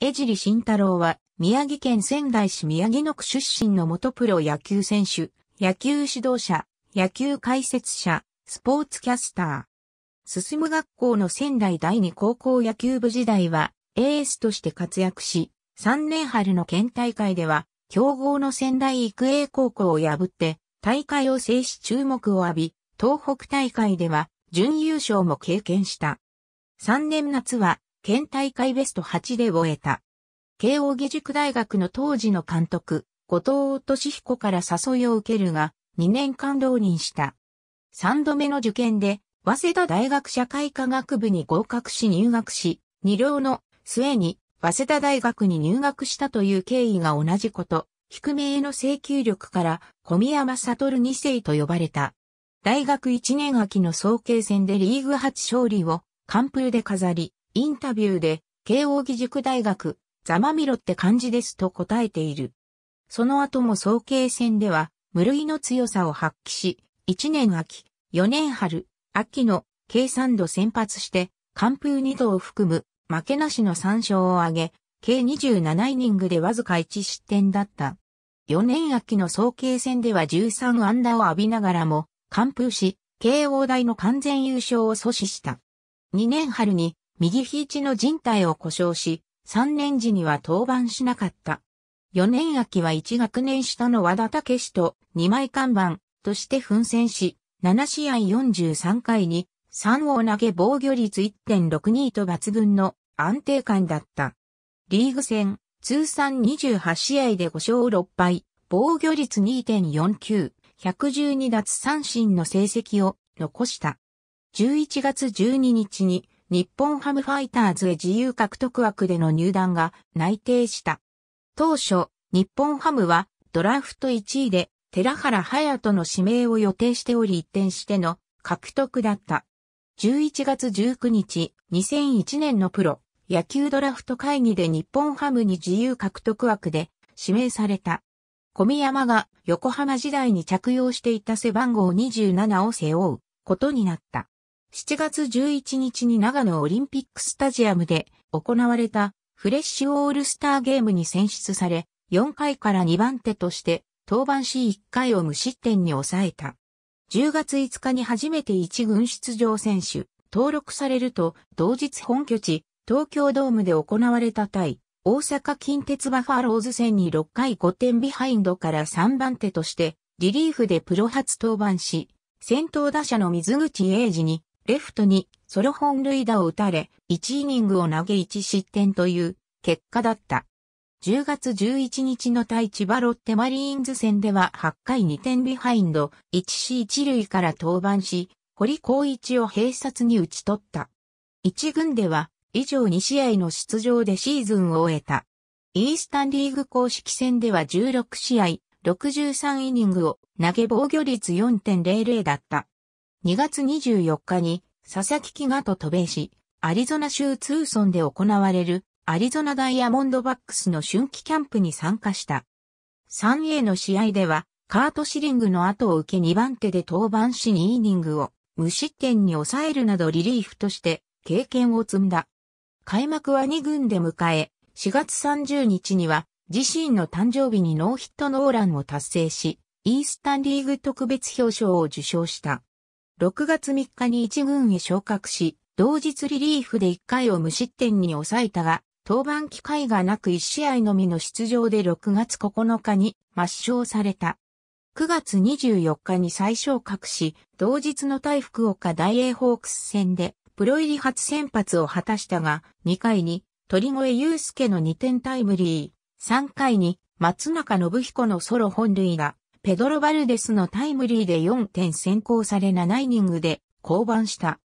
江尻慎太郎は、宮城県仙台市宮城野区出身の元プロ野球選手、野球指導者、野球解説者、スポーツキャスター。進む学校の仙台第二高校野球部時代は、エースとして活躍し、3年春の県大会では、強豪の仙台育英高校を破って、大会を制し注目を浴び、東北大会では、準優勝も経験した。3年夏は、県大会ベスト8で終えた。慶応義塾大学の当時の監督、後藤俊彦から誘いを受けるが、2年間浪人した。3度目の受験で、早稲田大学社会科学部に合格し入学し、2両の末に、早稲田大学に入学したという経緯が同じこと、低めへの請求力から小宮山悟2世と呼ばれた。大学1年秋の早慶戦でリーグ初勝利を完封で飾り、インタビューで、慶応義塾大学、ざまみろって感じですと答えている。その後も早慶戦では、無類の強さを発揮し、1年秋、4年春、秋の計3度先発して、完封2度を含む負けなしの3勝を挙げ、計27イニングでわずか1失点だった。4年秋の早慶戦では13安打を浴びながらも、完封し、慶応大の完全優勝を阻止した。2年春に右肘の人帯を故障し、3年時には登板しなかった。4年秋は1学年下の和田武史と2枚看板として奮戦し、7試合43回に3を投げ防御率1.62と抜群の安定感だった。リーグ戦、通算28試合で5勝6敗、防御率2.49、112奪三振の成績を残した。11月12日に日本ハムファイターズへ自由獲得枠での入団が内定した。当初、日本ハムはドラフト1位で寺原隼人の指名を予定しており一転しての獲得だった。11月19日、2001年のプロ野球ドラフト会議で日本ハムに自由獲得枠で指名された。小宮山が横浜時代に着用していた背番号27を背負うことになった。7月11日に長野オリンピックスタジアムで行われたフレッシュオールスターゲームに選出され、4回から2番手として登板し1回を無失点に抑えた。10月5日に初めて1軍出場選手、登録されると、同日本拠地、東京ドームで行われた対、大阪近鉄バファローズ戦に6回5点ビハインドから3番手として、リリーフでプロ初登板し、先頭打者の水口英二にレフトにソロ本塁打を打たれ、1イニングを投げ1失点という結果だった。10月11日の対千葉ロッテマリーンズ戦では8回2点ビハインド、1C1 塁から登板し、堀光一を併殺に打ち取った。1軍では、以上2試合の出場でシーズンを終えた。イースタンリーグ公式戦では16試合、63イニングを投げ防御率4.00だった。2月24日に佐々木木がと渡米し、アリゾナ州ツーソンで行われるアリゾナダイヤモンドバックスの春季キャンプに参加した。3A の試合では、カートシリングの後を受け2番手で登板し2イニングを無失点に抑えるなどリリーフとして経験を積んだ。開幕は2軍で迎え、4月30日には自身の誕生日にノーヒットノーランを達成し、イースタンリーグ特別表彰を受賞した。6月3日に1軍へ昇格し、同日リリーフで1回を無失点に抑えたが、登板機会がなく1試合のみの出場で6月9日に抹消された。9月24日に再昇格し、同日の対福岡大英ホークス戦でプロ入り初先発を果たしたが、2回に鳥越祐介の2点タイムリー、3回に松中信彦のソロ本塁打、ペドロ・バルデスのタイムリーで4点先行され7イニングで降板した。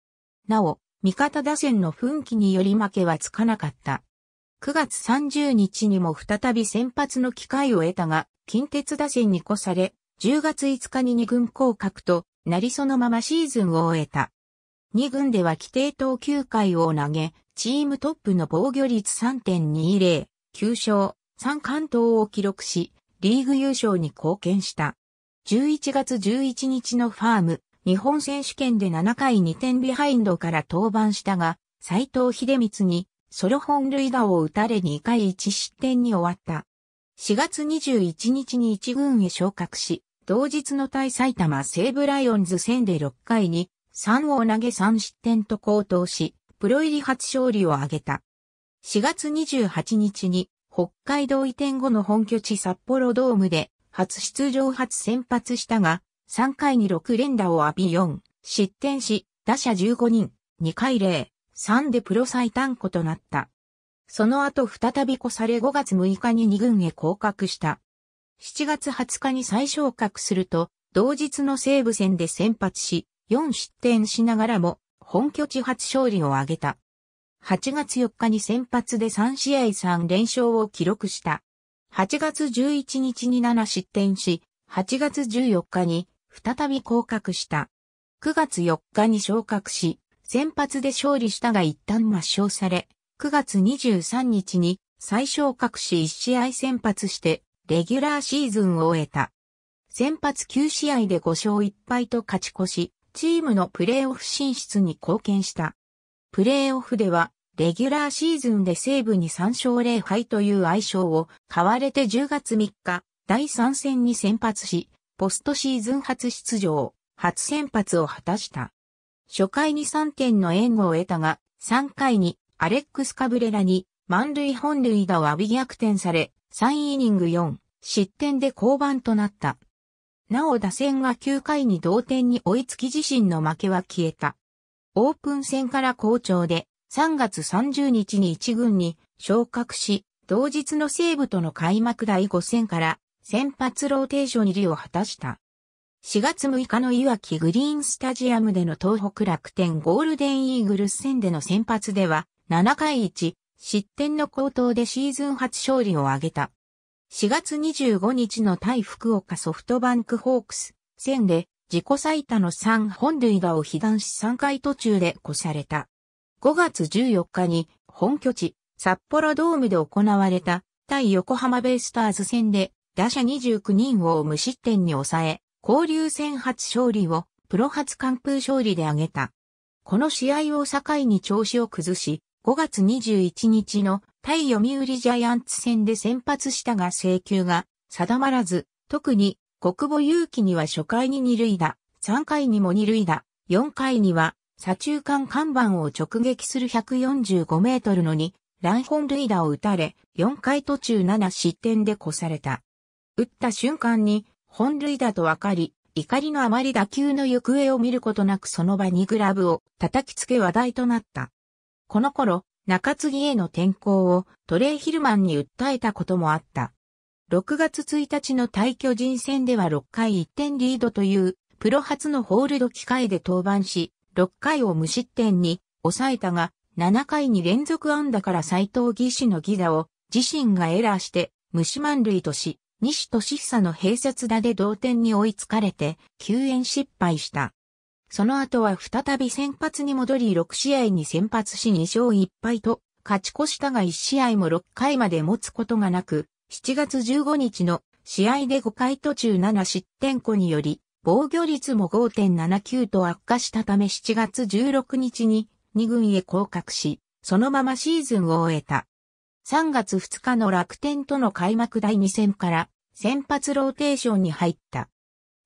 なお、味方打線の奮起により負けはつかなかった。9月30日にも再び先発の機会を得たが、近鉄打線に越され、10月5日に2軍降格となりそのままシーズンを終えた。2軍では規定投球回を投げ、チームトップの防御率3.20、9勝、3関東を記録し、リーグ優勝に貢献した。11月11日のファーム、日本選手権で7回2点ビハインドから登板したが、斎藤秀光にソロ本塁打を打たれ2回1失点に終わった。4月21日に1軍へ昇格し、同日の対埼玉西武ライオンズ戦で6回に3を投げ3失点と高騰し、プロ入り初勝利を挙げた。4月28日に北海道移転後の本拠地札幌ドームで初出場初先発したが、3回に6連打を浴び4、失点し、打者15人、2回0、3でプロ最短庫となった。その後再び越され5月6日に2軍へ降格した。7月20日に再昇格すると、同日の西武戦で先発し、4失点しながらも、本拠地初勝利を挙げた。8月4日に先発で3試合3連勝を記録した。8月11日に7失点し、8月14日に再び降格した。9月4日に昇格し、先発で勝利したが一旦抹消され、9月23日に再昇格し1試合先発して、レギュラーシーズンを終えた。先発9試合で5勝1敗と勝ち越し、チームのプレーオフ進出に貢献した。プレーオフでは、レギュラーシーズンで西武に3勝0敗という愛称を買われて10月3日、第3戦に先発し、ポストシーズン初出場、初先発を果たした。初回に3点の援護を得たが、3回にアレックス・カブレラに満塁本塁打を浴び逆転され、3イニング4、失点で降板となった。なお打線は9回に同点に追いつき自身の負けは消えた。オープン戦から好調で、3月30日に1軍に昇格し、同日の西武との開幕第5戦から先発ローテーション入りを果たした。4月6日の岩木グリーンスタジアムでの東北楽天ゴールデンイーグルス戦での先発では、7回1、失点の高騰でシーズン初勝利を挙げた。4月25日の対福岡ソフトバンクホークス戦で自己最多の3本塁打を被弾し3回途中で越された。5月14日に本拠地、札幌ドームで行われた対横浜ベイスターズ戦で打者29人を無失点に抑え、交流戦初勝利をプロ初完封勝利で挙げた。この試合を境に調子を崩し、5月21日の対読売ジャイアンツ戦で先発したが請求が定まらず、特に国母勇気には初回に二塁打、3回にも二塁打、4回には左中間看板を直撃する145メートルのに、乱本塁打を打たれ、4回途中7失点で越された。打った瞬間に、本塁打とわかり、怒りのあまり打球の行方を見ることなくその場にグラブを叩きつけ話題となった。この頃、中継ぎへの転向をトレイヒルマンに訴えたこともあった。6月1日の対巨人戦では6回1点リードという、プロ初のホールド機会で登板し、6回を無失点に抑えたが、7回に連続安打から斎藤義士の犠打を自身がエラーして無視満塁とし、西俊久の併設打で同点に追いつかれて救援失敗した。その後は再び先発に戻り6試合に先発し2勝1敗と勝ち越したが1試合も6回まで持つことがなく、7月15日の試合で5回途中7失点庫により、防御率も5.79と悪化したため7月16日に2軍へ降格し、そのままシーズンを終えた。3月2日の楽天との開幕第2戦から先発ローテーションに入った。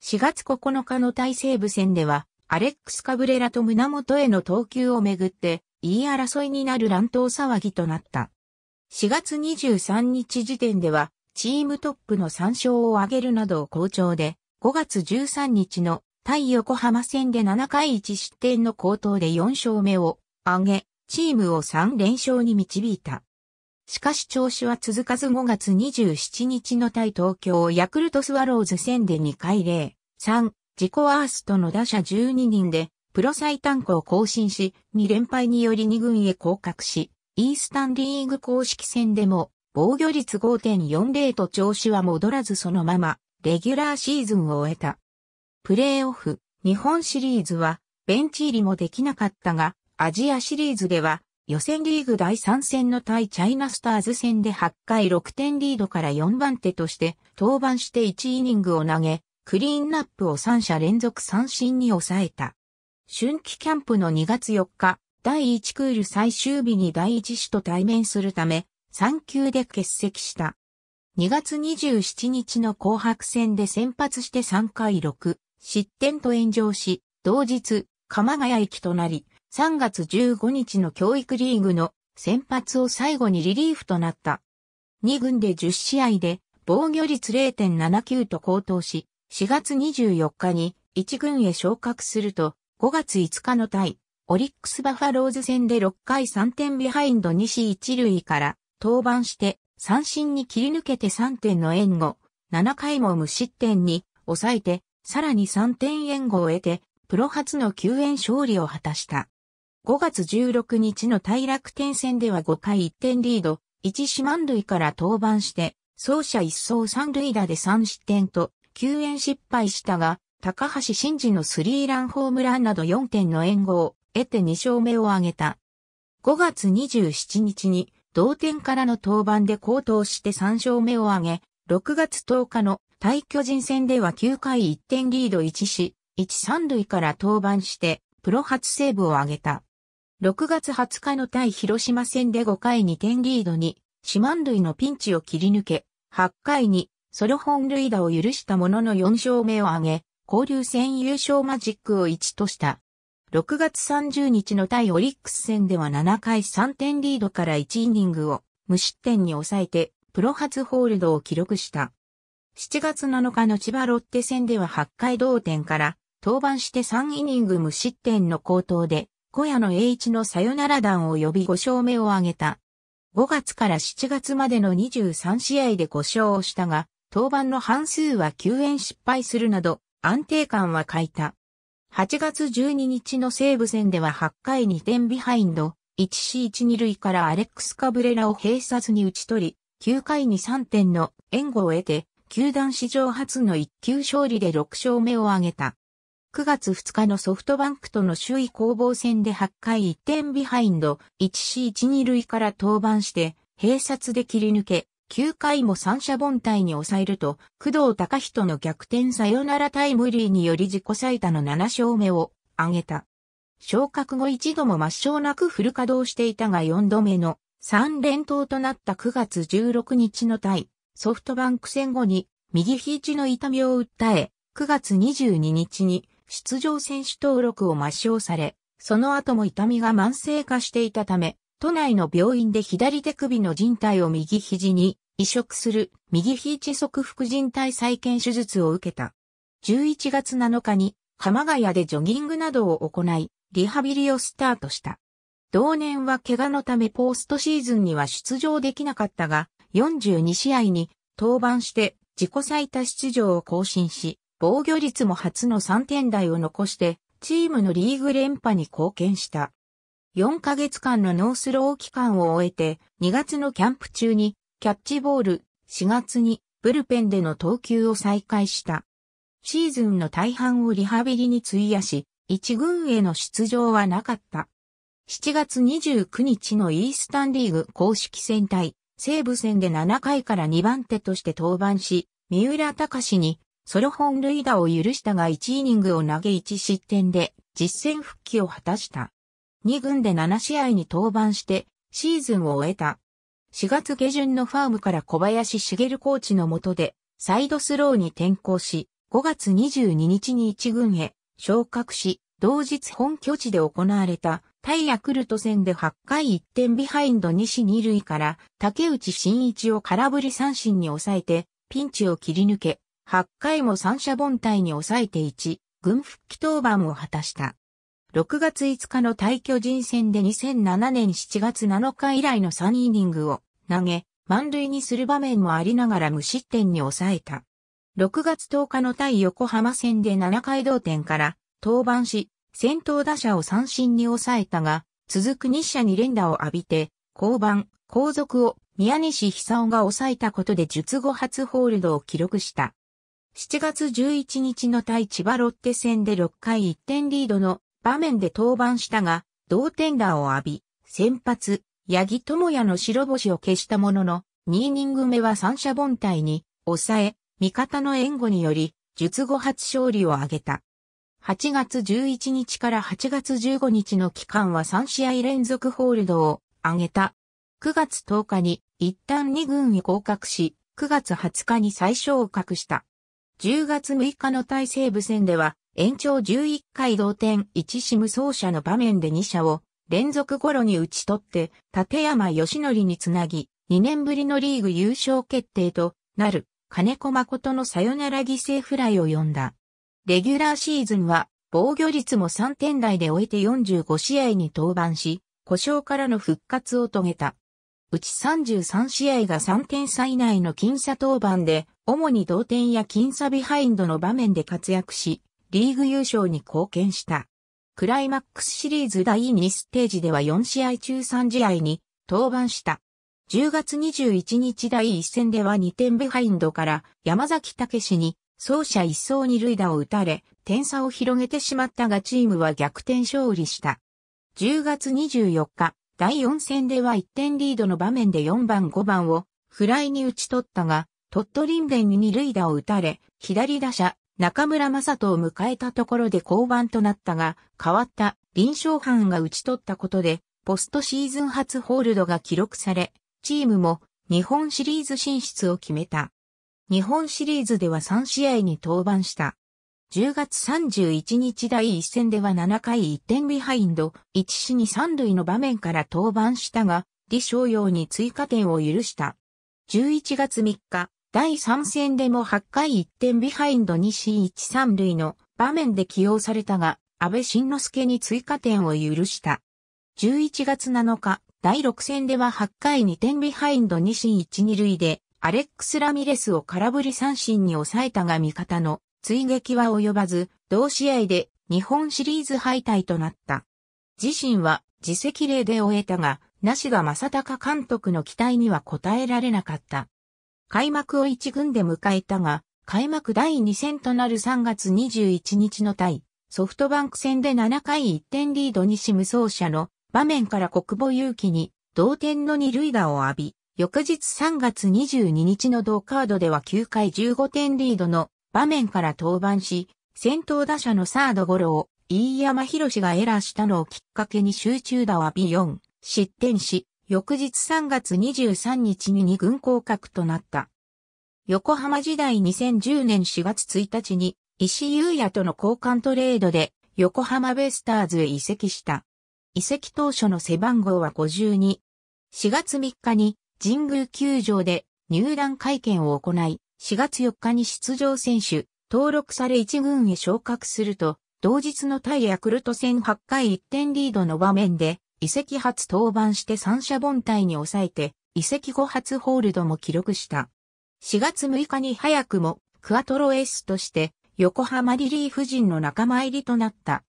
4月9日の大西部戦では、アレックス・カブレラと胸元への投球をめぐって、言い争いになる乱闘騒ぎとなった。4月23日時点では、チームトップの3勝を挙げるなど好調で、5月13日の対横浜戦で7回1失点の高騰で4勝目を挙げ、チームを3連勝に導いた。しかし調子は続かず5月27日の対東京ヤクルトスワローズ戦で2回0、3、自己アーストの打者12人で、プロ最短を更新し、2連敗により2軍へ降格し、イースタンリーグ公式戦でも防御率5.40と調子は戻らずそのままレギュラーシーズンを終えた。プレーオフ、日本シリーズはベンチ入りもできなかったが、アジアシリーズでは予選リーグ第3戦の対チャイナスターズ戦で8回6点リードから4番手として登板して1イニングを投げ、クリーンナップを3者連続三振に抑えた。春季キャンプの2月4日、第1クール最終日に第1子と対面するため、3級で欠席した。2月27日の紅白戦で先発して3回6、失点と炎上し、同日、鎌ヶ谷駅となり、3月15日の教育リーグの先発を最後にリリーフとなった。2軍で10試合で防御率0.79と高騰し、4月24日に1軍へ昇格すると、5月5日の対オリックスバファローズ戦で6回3点ビハインド西一塁から登板して三振に切り抜けて3点の援護、7回も無失点に抑えて、さらに3点援護を得て、プロ初の救援勝利を果たした。5月16日の大楽天戦では5回1点リード、1四万塁から登板して、走者一走三塁打で3失点と、救援失敗したが、高橋真嗣のスリーランホームランなど4点の援護を得て2勝目を挙げた。5月27日に同点からの登板で高騰して3勝目を挙げ、6月10日の対巨人戦では9回1点リード1し、1、3塁から登板して、プロ初セーブを挙げた。6月20日の対広島戦で5回2点リードに、四万塁のピンチを切り抜け、8回にソロ本塁打を許したものの4勝目を挙げ、交流戦優勝マジックを1とした。6月30日の対オリックス戦では7回3点リードから1イニングを無失点に抑えて、プロ初ホールドを記録した。7月7日の千葉ロッテ戦では8回同点から、登板して3イニング無失点の高投で、小屋の栄一のサヨナラ弾を呼び5勝目を挙げた。5月から7月までの23試合で5勝をしたが、登板の半数は救援失敗するなど、安定感は欠いた。8月12日の西武戦では8回2点ビハインド、1C1 2塁からアレックス・カブレラを併殺に打ち取り、9回に3点の援護を得て、球団史上初の1級勝利で6勝目を挙げた。9月2日のソフトバンクとの首位攻防戦で8回1点ビハインド 1C1 2塁から登板して、併殺で切り抜け、9回も三者凡退に抑えると、工藤隆人の逆転サヨナラタイムリーにより自己最多の7勝目を挙げた。昇格後一度も抹消なくフル稼働していたが4度目の3連投となった9月16日の対ソフトバンク戦後に右肘の痛みを訴え、9月22日に出場選手登録を抹消され、その後も痛みが慢性化していたため、都内の病院で左手首の人体を右肘に移植する右肘側副人体再建手術を受けた。11月7日に浜ヶ谷でジョギングなどを行い、リハビリをスタートした。同年は怪我のためポーストシーズンには出場できなかったが、42試合に登板して自己最多出場を更新し、防御率も初の3点台を残して、チームのリーグ連覇に貢献した。4ヶ月間のノースロー期間を終えて、2月のキャンプ中にキャッチボール、4月にブルペンでの投球を再開した。シーズンの大半をリハビリに費やし、一軍への出場はなかった。7月29日のイースタンリーグ公式戦対西武戦で7回から2番手として登板し、三浦隆にソロ本塁打を許したが1イニングを投げ1失点で実戦復帰を果たした。2軍で7試合に登板してシーズンを終えた。4月下旬のファームから小林茂コーチのもとでサイドスローに転向し、5月22日に1軍へ昇格し、同日本拠地で行われた対ヤクルト戦で8回1点ビハインド西2塁から竹内真一を空振り三振に抑えてピンチを切り抜け、8回も三者凡退に抑えて1、軍復帰登板を果たした。6月5日の対巨人戦で2007年7月7日以来の3イニングを投げ、満塁にする場面もありながら無失点に抑えた。6月10日の対横浜戦で7回同点から登板し、先頭打者を三振に抑えたが、続く日社に連打を浴びて、降板、後続を宮西久夫が抑えたことで術後初ホールドを記録した。7月11日の対千葉ロッテ戦で6回1点リードの場面で登板したが、同点打を浴び、先発、八木智也の白星を消したものの、2イニング目は三者凡退に、抑え、味方の援護により、術後初勝利を挙げた。8月11日から8月15日の期間は3試合連続ホールドを挙げた。9月10日に一旦2軍に降格し、9月20日に小昇格した。10月6日の対西部戦では延長11回同点1死無走者の場面で2者を連続ゴロに打ち取って立山義則につなぎ、2年ぶりのリーグ優勝決定となる金子誠のサヨナラ犠牲フライを呼んだ。レギュラーシーズンは防御率も3点台で終えて45試合に登板し、故障からの復活を遂げた。うち33試合が3点差以内の僅差登板で、主に同点や僅差ビハインドの場面で活躍し、リーグ優勝に貢献した。クライマックスシリーズ第2ステージでは4試合中3試合に登板した。10月21日第1戦では2点ビハインドから山崎武に走者一層二塁打を打たれ、点差を広げてしまったがチームは逆転勝利した。10月24日、第4戦では1点リードの場面で4番5番をフライに打ち取ったが、鳥取林ンに二塁打を打たれ、左打者中村正人を迎えたところで降板となったが、変わった臨床班が打ち取ったことで、ポストシーズン初ホールドが記録され、チームも日本シリーズ進出を決めた。日本シリーズでは3試合に登板した。10月31日第1戦では7回1点ビハインド、1死に3塁の場面から登板したが、李商陽に追加点を許した。11月3日、第3戦でも8回1点ビハインド2進1、3塁の場面で起用されたが、安倍晋之助に追加点を許した。11月7日、第6戦では8回2点ビハインド2進1、2塁で、アレックス・ラミレスを空振り三振に抑えたが味方の追撃は及ばず、同試合で日本シリーズ敗退となった。自身は自責例で終えたが、梨田正隆監督の期待には応えられなかった。開幕を1軍で迎えたが、開幕第2戦となる3月21日の対、ソフトバンク戦で7回1点リード西無双者の場面から国母勇気に同点の二塁打を浴び、翌日3月22日の同カードでは9回15点リードの場面から登板し、先頭打者のサードゴロを飯山博がエラーしたのをきっかけに集中打を浴び4失点し、翌日3月23日に2軍降格となった。横浜時代2010年4月1日に石井優也との交換トレードで横浜ベイスターズへ移籍した。移籍当初の背番号は52。4月3日に神宮球場で入団会見を行い、4月4日に出場選手、登録され1軍へ昇格すると、同日の対ヤクルト戦8回1点リードの場面で、遺跡初登板して三者凡退に抑えて、遺跡後初ホールドも記録した。4月6日に早くも、クアトロエースとして、横浜リリーフ陣の仲間入りとなった。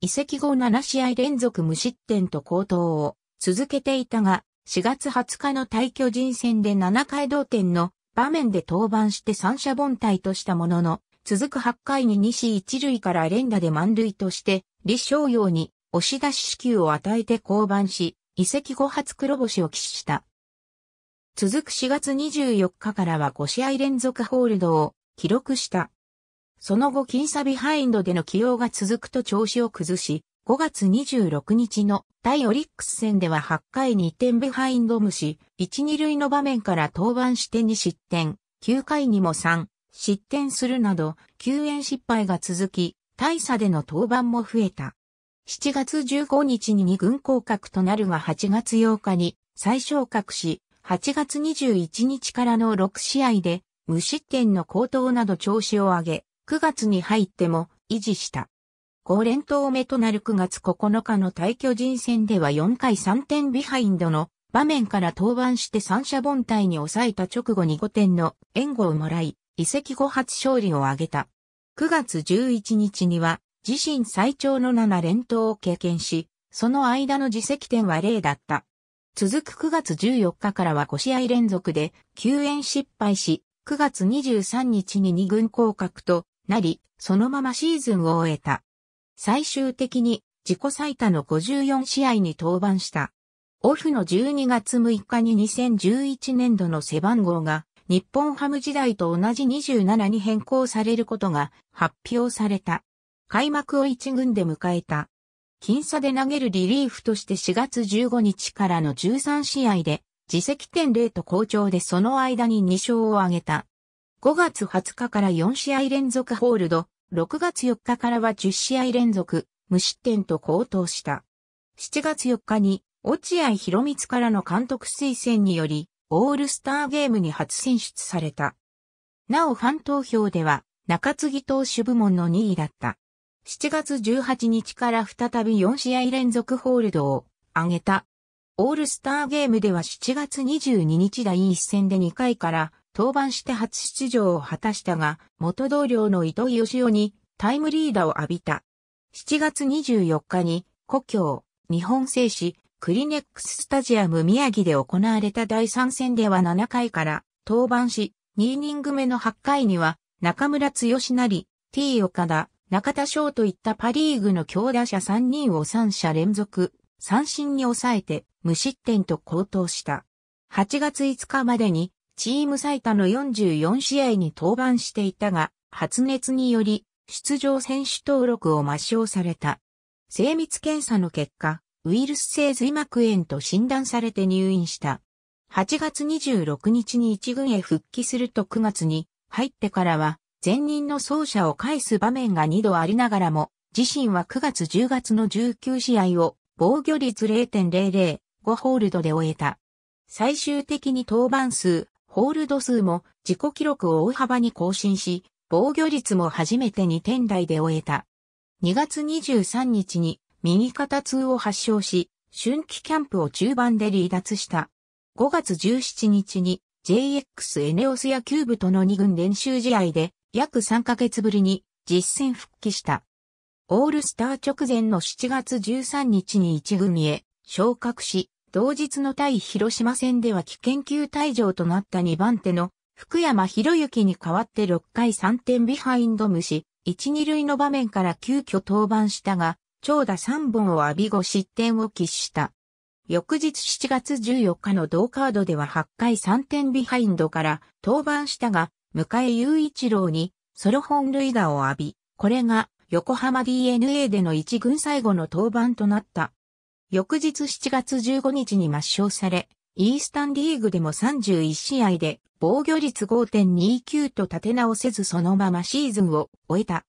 遺跡後7試合連続無失点と好投を続けていたが、4月20日の対巨人戦で7回同点の場面で登板して三者凡退としたものの、続く8回に西一塁から連打で満塁として、李商用に押し出し支給を与えて降板し、移籍後初黒星を喫した。続く4月24日からは5試合連続ホールドを記録した。その後、金差ビハインドでの起用が続くと調子を崩し、5月26日の対オリックス戦では8回に1点ビハインド無視、1、2塁の場面から登板して2失点、9回にも3、失点するなど、救援失敗が続き、大差での登板も増えた。7月15日に2軍降格となるが8月8日に再昇格し、8月21日からの6試合で無失点の高騰など調子を上げ、9月に入っても維持した。5連投目となる9月9日の対巨人戦では4回3点ビハインドの場面から登板して三者凡退に抑えた直後に5点の援護をもらい、移籍後初勝利を挙げた。9月11日には自身最長の7連投を経験し、その間の自責点は0だった。続く9月14日からは5試合連続で救援失敗し、9月23日に2軍降格となり、そのままシーズンを終えた。最終的に自己最多の54試合に登板した。オフの12月6日に2011年度の背番号が日本ハム時代と同じ27に変更されることが発表された。開幕を一軍で迎えた。僅差で投げるリリーフとして4月15日からの13試合で、自責点0と好調でその間に2勝を挙げた。5月20日から4試合連続ホールド、6月4日からは10試合連続、無失点と高騰した。7月4日に、落合博光からの監督推薦により、オールスターゲームに初選出された。なおファン投票では、中継ぎ投手部門の2位だった。7月18日から再び4試合連続ホールドを挙げた。オールスターゲームでは7月22日第1戦で2回から登板して初出場を果たしたが、元同僚の糸井義雄にタイムリーダーを浴びた。7月24日に故郷、日本製紙、クリネックススタジアム宮城で行われた第3戦では7回から登板し、2イニング目の8回には中村剛なり、T 岡田、中田翔といったパリーグの強打者3人を3者連続、三振に抑えて無失点と高騰した。8月5日までにチーム最多の44試合に登板していたが、発熱により出場選手登録を抹消された。精密検査の結果、ウイルス性髄膜炎と診断されて入院した。8月26日に一軍へ復帰すると9月に入ってからは前任の走者を返す場面が2度ありながらも、自身は9月10月の19試合を防御率0.005ホールドで終えた。最終的に登板数、ホールド数も自己記録を大幅に更新し、防御率も初めて2点台で終えた。2月23日に右肩痛を発症し、春季キャンプを中盤で離脱した。5月17日に JX エネオス野球部との2軍練習試合で約3ヶ月ぶりに実戦復帰した。オールスター直前の7月13日に一組へ昇格し、同日の対広島戦では危険球退場となった2番手の福山博之に代わって6回3点ビハインド無視、1、2塁の場面から急遽登板したが、長打3本を浴び後失点を喫した。翌日7月14日の同カードでは8回3点ビハインドから登板したが、迎え雄一郎にソロ本塁打を浴び、これが横浜 DNA での一軍最後の登板となった。翌日7月15日に抹消され、イースタンリーグでも31試合で防御率5.29と立て直せずそのままシーズンを終えた。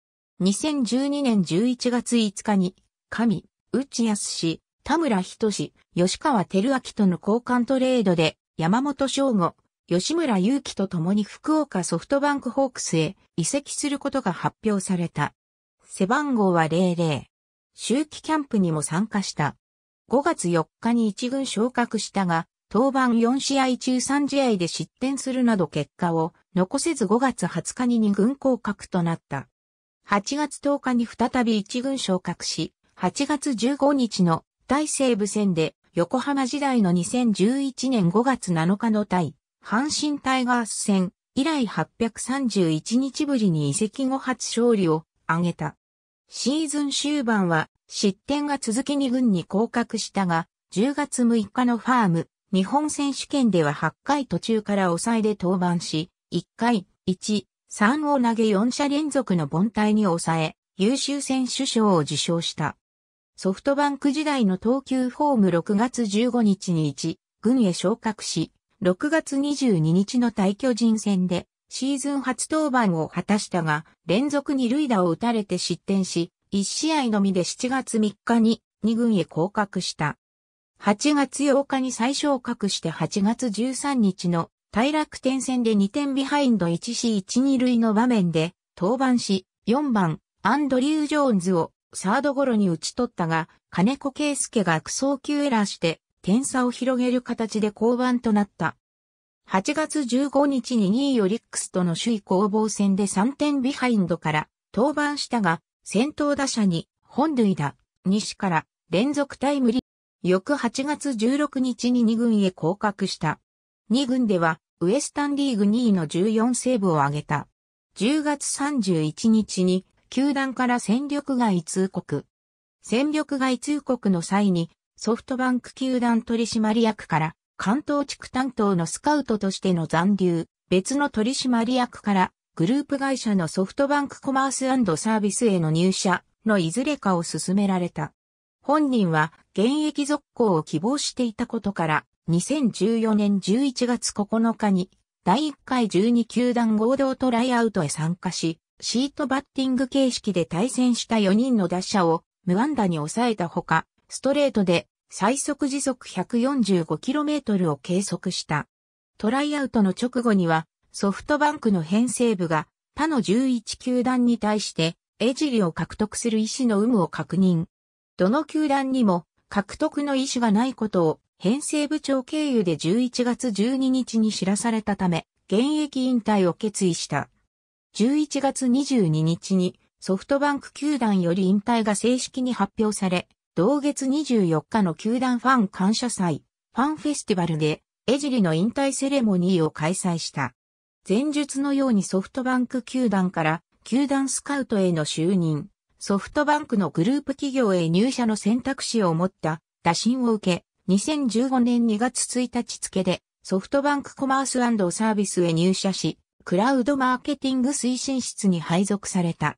2012年11月5日に、上、内康氏、田村仁氏、吉川照明との交換トレードで、山本翔吾、吉村祐希と共に福岡ソフトバンクホークスへ移籍することが発表された。背番号は00。周期キャンプにも参加した。5月4日に一軍昇格したが、登板4試合中3試合で失点するなど結果を残せず5月20日に二軍降格となった。8月10日に再び一軍昇格し、8月15日の対西部戦で横浜時代の2011年5月7日の対阪神タイガース戦以来831日ぶりに移籍後初勝利を挙げた。シーズン終盤は失点が続き2軍に降格したが、10月6日のファーム、日本選手権では8回途中から抑えで登板し、1回、1、3を投げ4者連続の凡退に抑え、優秀選手賞を受賞した。ソフトバンク時代の投球フォーム6月15日に1、軍へ昇格し、6月22日の対巨人戦でシーズン初登板を果たしたが、連続二塁打を打たれて失点し、1試合のみで7月3日に2軍へ降格した。8月8日に最昇格して8月13日の大楽天戦で2点ビハインド 1C12 塁の場面で登板し、4番アンドリュー・ジョーンズをサードゴロに打ち取ったが、金子圭介が悪送球エラーして点差を広げる形で降板となった。8月15日に2位オリックスとの首位攻防戦で3点ビハインドから登板したが、先頭打者に本塁打、西から連続タイムリー。翌8月16日に2軍へ降格した。2軍ではウエスタンリーグ2位の14セーブを挙げた。10月31日に球団から戦力外通告。戦力外通告の際にソフトバンク球団取締役から関東地区担当のスカウトとしての残留、別の取締役からグループ会社のソフトバンクコマースサービスへの入社のいずれかを進められた。本人は現役続行を希望していたことから2014年11月9日に第1回12球団合同トライアウトへ参加し、シートバッティング形式で対戦した4人の打者を無安打に抑えたほか、ストレートで最速時速 145km を計測した。トライアウトの直後にはソフトバンクの編成部が他の11球団に対してエジリを獲得する意思の有無を確認。どの球団にも獲得の意思がないことを編成部長経由で11月12日に知らされたため、現役引退を決意した。11月22日にソフトバンク球団より引退が正式に発表され、同月24日の球団ファン感謝祭、ファンフェスティバルで、江尻の引退セレモニーを開催した。前述のようにソフトバンク球団から、球団スカウトへの就任、ソフトバンクのグループ企業へ入社の選択肢を持った打診を受け、2015年2月1日付でソフトバンクコマースサービスへ入社し、クラウドマーケティング推進室に配属された。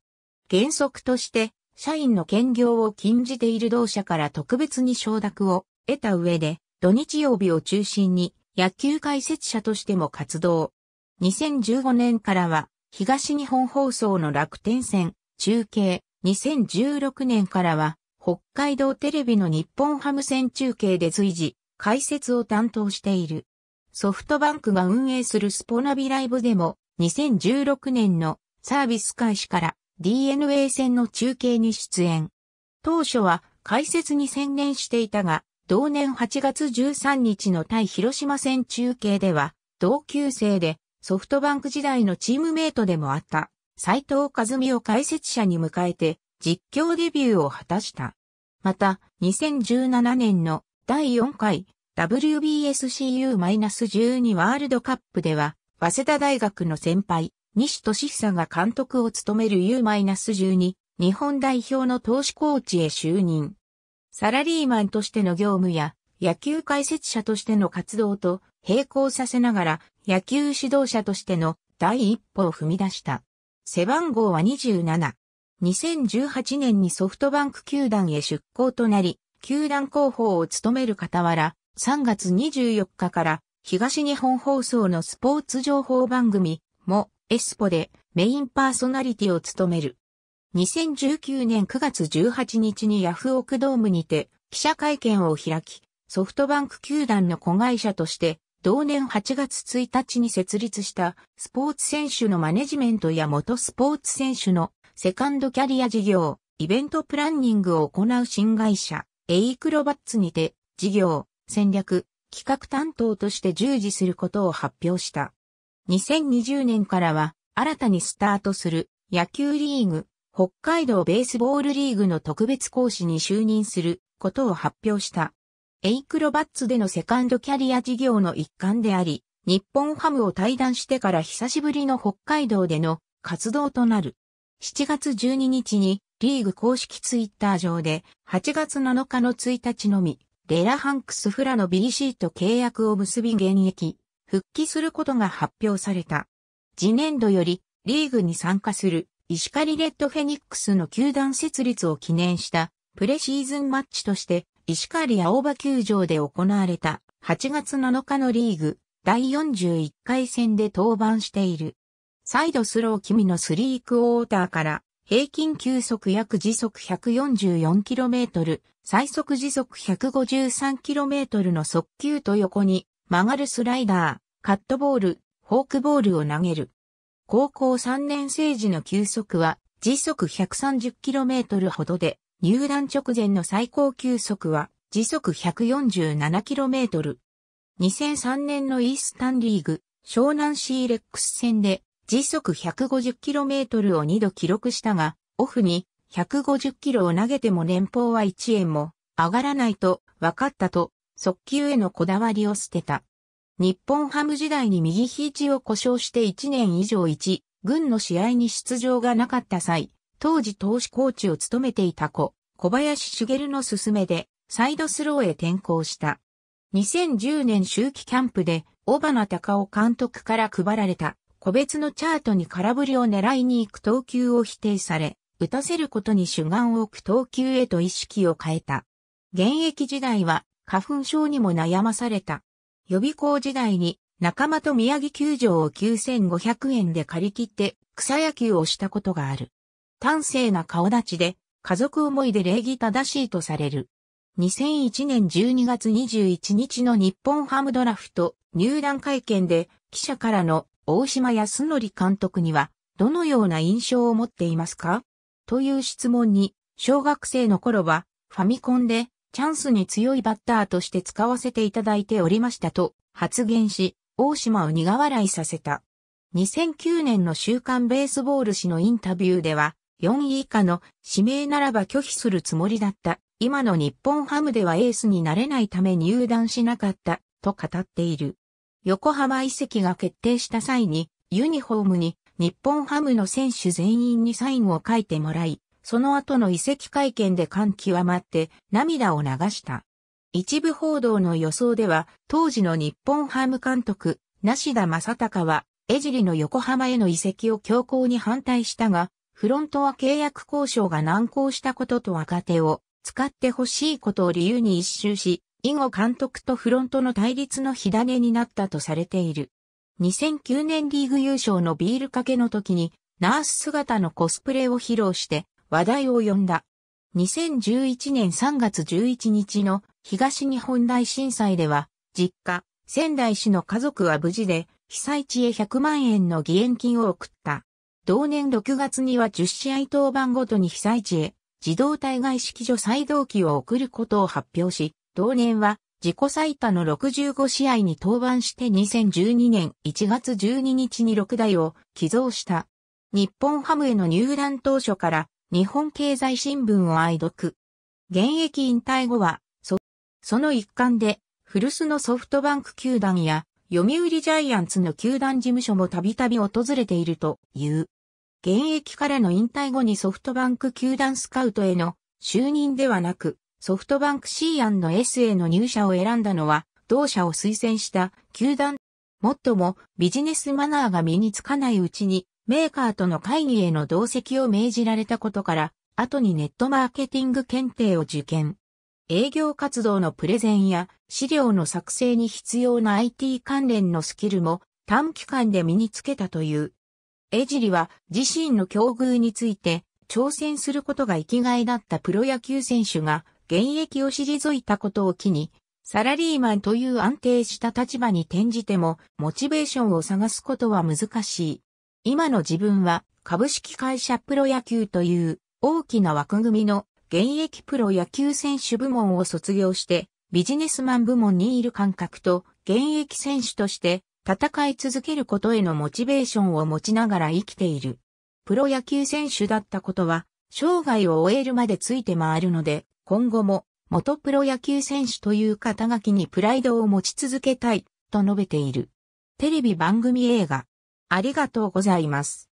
原則として社員の兼業を禁じている同社から特別に承諾を得た上で、土日曜日を中心に野球解説者としても活動。2015年からは東日本放送の楽天戦中継、2016年からは北海道テレビの日本ハム戦中継で随時解説を担当している。ソフトバンクが運営するスポナビライブでも2016年のサービス開始から DNA 戦の中継に出演。当初は解説に専念していたが、同年8月13日の対広島戦中継では、同級生でソフトバンク時代のチームメイトでもあった斎藤和美を解説者に迎えて実況デビューを果たした。また、2017年の第4回 WBSCU-12 ワールドカップでは、早稲田大学の先輩、西俊久が監督を務める U-12 日本代表の投手コーチへ就任。サラリーマンとしての業務や野球解説者としての活動と並行させながら野球指導者としての第一歩を踏み出した。背番号は27。2018年にソフトバンク球団へ出向となり、球団広報を務める傍ら、3月24日から東日本放送のスポーツ情報番組もエスポでメインパーソナリティを務める。2019年9月18日にヤフオクドームにて記者会見を開き、ソフトバンク球団の子会社として同年8月1日に設立したスポーツ選手のマネジメントや元スポーツ選手のセカンドキャリア事業、イベントプランニングを行う新会社、エイクロバッツにて事業、戦略、企画担当として従事することを発表した。2020年からは新たにスタートする野球リーグ北海道ベースボールリーグの特別講師に就任することを発表した。エイクロバッツでのセカンドキャリア事業の一環であり、日本ハムを退団してから久しぶりの北海道での活動となる。7月12日にリーグ公式ツイッター上で8月7日の1日のみ、レラハンクスフラの BC と契約を結び現役復帰することが発表された。次年度よりリーグに参加する石狩レッドフェニックスの球団設立を記念したプレシーズンマッチとして石狩青葉球場で行われた8月7日のリーグ第41回戦で登板している。サイドスロー君のスリークオーターから平均球速約時速 144km、最速時速 153km の速球と横に曲がるスライダー、カットボール、フォークボールを投げる。高校3年生時の球速は時速 130km ほどで、入団直前の最高球速は時速 147km。2003年のイースタンリーグ、湘南シーレックス戦で時速 150km を2度記録したが、オフに150キロを投げても年俸は1円も上がらないと分かったと速球へのこだわりを捨てた。日本ハム時代に右肘を故障して1年以上1、軍の試合に出場がなかった際、当時投手コーチを務めていた子、小林茂の勧めで、サイドスローへ転向した。2010年秋季キャンプで、小花隆夫監督から配られた、個別のチャートに空振りを狙いに行く投球を否定され、打たせることに主眼を置く投球へと意識を変えた。現役時代は花粉症にも悩まされた。予備校時代に仲間と宮城球場を9500円で借り切って草野球をしたことがある。端正な顔立ちで家族思いで礼儀正しいとされる。2001年12月21日の日本ハムドラフト入団会見で記者からの大島康則監督にはどのような印象を持っていますかという質問に小学生の頃はファミコンでチャンスに強いバッターとして使わせていただいておりましたと発言し、大島を苦笑いさせた。2009年の週刊ベースボール誌のインタビューでは、4位以下の指名ならば拒否するつもりだった。今の日本ハムではエースになれないため入団しなかった、と語っている。横浜遺跡が決定した際に、ユニフォームに日本ハムの選手全員にサインを書いてもらい、その後の移籍会見で感極まって涙を流した。一部報道の予想では、当時の日本ハム監督、梨田正隆は、江尻の横浜への移籍を強硬に反対したが、フロントは契約交渉が難航したことと若手を使ってほしいことを理由に一周し、以後監督とフロントの対立の火種になったとされている。2009年リーグ優勝のビールかけの時に、ナース姿のコスプレを披露して、話題を呼んだ。2011年3月11日の東日本大震災では、実家、仙台市の家族は無事で、被災地へ100万円の義援金を送った。同年6月には10試合登板ごとに被災地へ、自動対外式所再動機を送ることを発表し、同年は自己最多の65試合に登板して2012年1月12日に6台を寄贈した。日本ハムへの入団当初から日本経済新聞を愛読。現役引退後は、そ、その一環で、古巣のソフトバンク球団や、読売ジャイアンツの球団事務所もたびたび訪れているという。現役からの引退後にソフトバンク球団スカウトへの就任ではなく、ソフトバンク C の S への入社を選んだのは、同社を推薦した球団。もっともビジネスマナーが身につかないうちにメーカーとの会議への同席を命じられたことから、後にネットマーケティング検定を受験。営業活動のプレゼンや資料の作成に必要な IT 関連のスキルも短期間で身につけたという。江尻は自身の境遇について挑戦することが生きがいだったプロ野球選手が現役を退いたことを機に、サラリーマンという安定した立場に転じてもモチベーションを探すことは難しい。今の自分は株式会社プロ野球という大きな枠組みの現役プロ野球選手部門を卒業してビジネスマン部門にいる感覚と現役選手として戦い続けることへのモチベーションを持ちながら生きている。プロ野球選手だったことは生涯を終えるまでついて回るので今後も元プロ野球選手という肩書きにプライドを持ち続けたいと述べている。テレビ番組映画ありがとうございます。